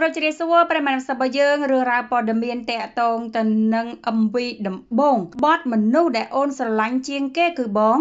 ក៏ដូចជាសួរប្រិមត្តសិបយើងរឿងរ៉ាវព័ត៌មានតកតងទៅនឹង MV ដំបង បតមនុស្សដែលអូន ស្រឡាញ់ជាង គេ គឺបង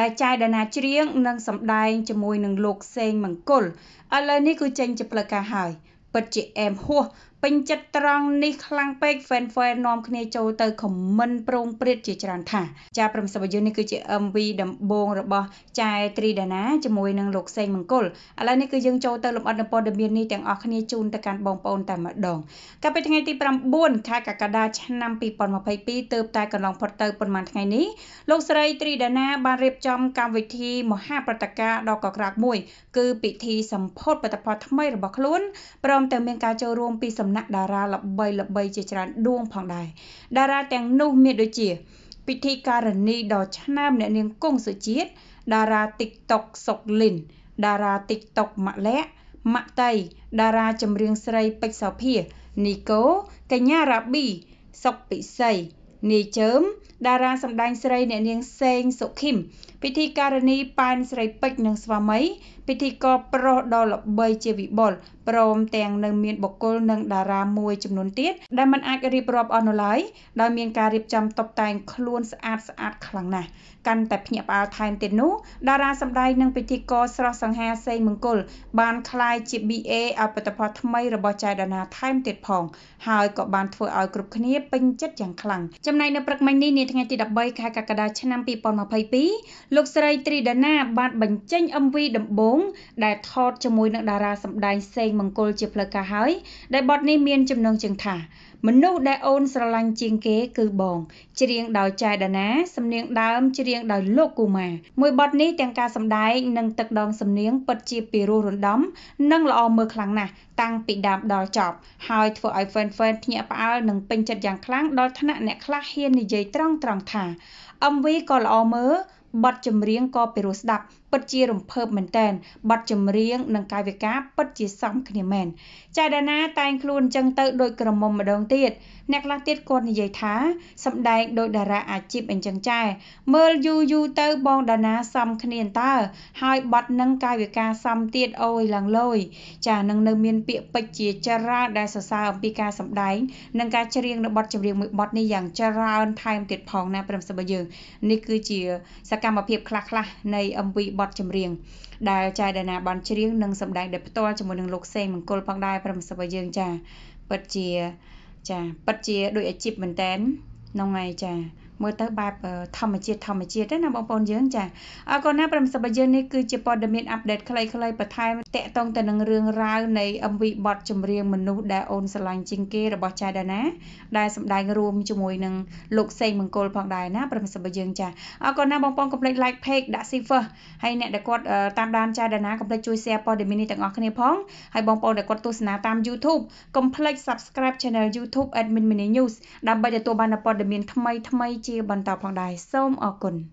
ដែលចាយដណាច្រៀងនិងសម្ដែងជាមួយនឹងលោកសេងមង្គលឥឡូវនេះគឺចេញជាផ្លូវការហើយ ពិតជាអែមហួសពេញចិត្តត្រង់នេះខ្លាំងពេក fan fan នាំគ្នាចូលទៅ comment ប្រងព្រឹត្តជាច្រើនថាចាប្រមសិបយុននេះគឺជា MV ដំបូងរបស់ចែត្រីដាណាជាមួយនឹងលោកសេងមង្គលឥឡូវនេះគឺយើងចូលទៅលំអិតនៅព័ត៌មាននេះទាំងអស់គ្នាជូនទៅកាន់បងប្អូនតែម្ដងកាលពីថ្ងៃទី9ខែកក្កដាឆ្នាំ2022ទើបតែកន្លងផុតទៅប៉ុន្មានថ្ងៃនេះលោកស្រីត្រីដាណាបានរៀបចំកម្មវិធីមហាប្រតិការដ៏កក្រើកមួយ គឺពិធីសម្ពោធផលិតផលថ្មីរបស់ខ្លួនព្រមទាំងមានការចូលរួមពីសំដំណាក់តារាល្បីល្បីជាច្រើនដួងផងដែរតារាទាំងនោះមានដូចជា ពិធីការនីដ៏ឆ្នើមអ្នកនាងគង់សុជាតិតារា TikTok សុកលីនតារា TikTok ម៉ាក់លាក់ម៉ាក់តៃតារាចម្រៀងស្រីពេជ្រសោភានីកូកញ្ញារ៉ាប៊ីសុកពិសីនីជើមតារាសម្ដែងស្រីអ្នកនាងសេងសុខឹមពិធីការិនីប៉ែនស្រីពេជ្រនិងស្វាមី ពិធីករប្រុសដ៏ល្បីជាវិបុលព្រមទាំងនៅមានបុគ្គលនិងតារាមួយចំនួនទៀតដែលមិនអាចរៀបរាប់អស់នោះឡើយដោយមានការរៀបចំតុបតែងខ្លួនស្អាតៗខ្លាំងណាស់កាន់តែភ្ញាក់ផ្អើលថែមទៀតនោះតារាសម្ដែងនិងពិធីករស្រស់សង្ហាសេងមង្គលបានក្លាយជា BA អផលិតផលថ្មីរបស់ចៅដនាថែមទៀតផងហើយក៏បានធ្វើឲ្យគ្រប់គ្នាពេញចិត្តយ៉ាងខ្លាំងចំណែកនៅព្រឹកមិញនេះនាថ្ងៃទី13ខែកក្កដាឆ្នាំ2022លោកស្រីត្រីដាណា បានបញ្ចេញ MV ដំបូងដែលថតជាមួយនឹងតារាសម្ដែងសេងមង្គលជាផ្លូវការហើយ ដែលបទនេះមានចំណងជើងថា មនុស្សដែលអូនស្រឡាញ់ជាងគេ គឺបងច្រៀងដោយចែដាណាសំនៀងដើមច្រៀងដោយលោកគូម៉ាមួយបទនេះទាំងការសម្ដែងនិងទឹកដងសំនៀងពិតជាពីរោះរណ្ដំនិងល្អមើលខ្លាំងណាស់តាំងពីដើមដល់ចប់ហើយធ្វើឲ្យ fan fan ភ្ញាក់ផ្អើលនិងពេញចិត្តយ៉ាងខ្លាំងដល់ថ្នាក់អ្នកខ្លះហ៊ាននិយាយត្រង់ត្រង់ថា MV ក៏ល្អមើលបទចម្រៀងក៏ពិរោះស្ដាប់។ពិតជារំភើបមែនតើបទចម្រៀងនិងកាយវិការពិតជាសមគ្នាមែនចៃដាណាតែងខ្លួនចឹងទៅដោយក្រមុំម្ដងទៀតអ្នកខ្លះទៀតគាត់និយាយថា សម្ដែងដោយតារាអាជីពអញ្ចឹងចែមើលយូរយូរទៅបងដាណាសមគ្នាតើហើយបទនឹងកាយវិការសមទៀតអូយឡើងលយចានឹងនៅមានពាក្យពេចជាចរាដែលសរសើរអំពីការសម្ដែងនិងការច្រៀងរបស់ចម្រៀងមួយបទនេះយ៉ាងច្រើនថែមទៀតផងណាព្រមសិបយើងនេះគឺជាសកម្មភាពខ្លះៗនៃ MV បទចម្រៀងដែលចាយដាណាបានច្រៀងនិងសម្ដែងដោយផ្ទាល់ជាមួយនឹងលោកសេងមង្គលផងដែរប្រមសិបយើងចាពិតជាចាពិតជាដូចអាជីពមែនតែនហ្នឹងហើយចាមើលទៅបែបធម្មជាតិធម្មជាតិទេណាបងប្អូនយើងចាអរគុណណាប្រសិទ្ធិយើងនេះគឺជាព័ត៌មានអាប់ដេតខ្លីៗបន្ថែមតកតងទៅនឹងរឿងរ៉ាវនៃ MV បទចម្រៀងមនុស្សដែលអូនស្រឡាញ់ជាងគេរបស់ចៃដាណា ដែលសម្ដែងរួមជាមួយនឹងលោកសេងមង្គលផងដែរណាប្រសិទ្ធិយើងចាអរគុណណាបងប្អូនកុំភ្លេច like page ដាក់ Sifer ហើយអ្នកដែលគាត់តាមដានចៃដាណាកុំភ្លេចជួយ share ព័ត៌មាននេះទាំងអស់គ្នាផងហើយបងប្អូនដែលគាត់ទស្សនាតាម YouTube កុំភ្លេច subscribe channel YouTube Admin Mini News ដើម្បីទទួលបានព័ត៌មានថ្មីៗជាជាបន្តផងដែរសូមអរគុណ។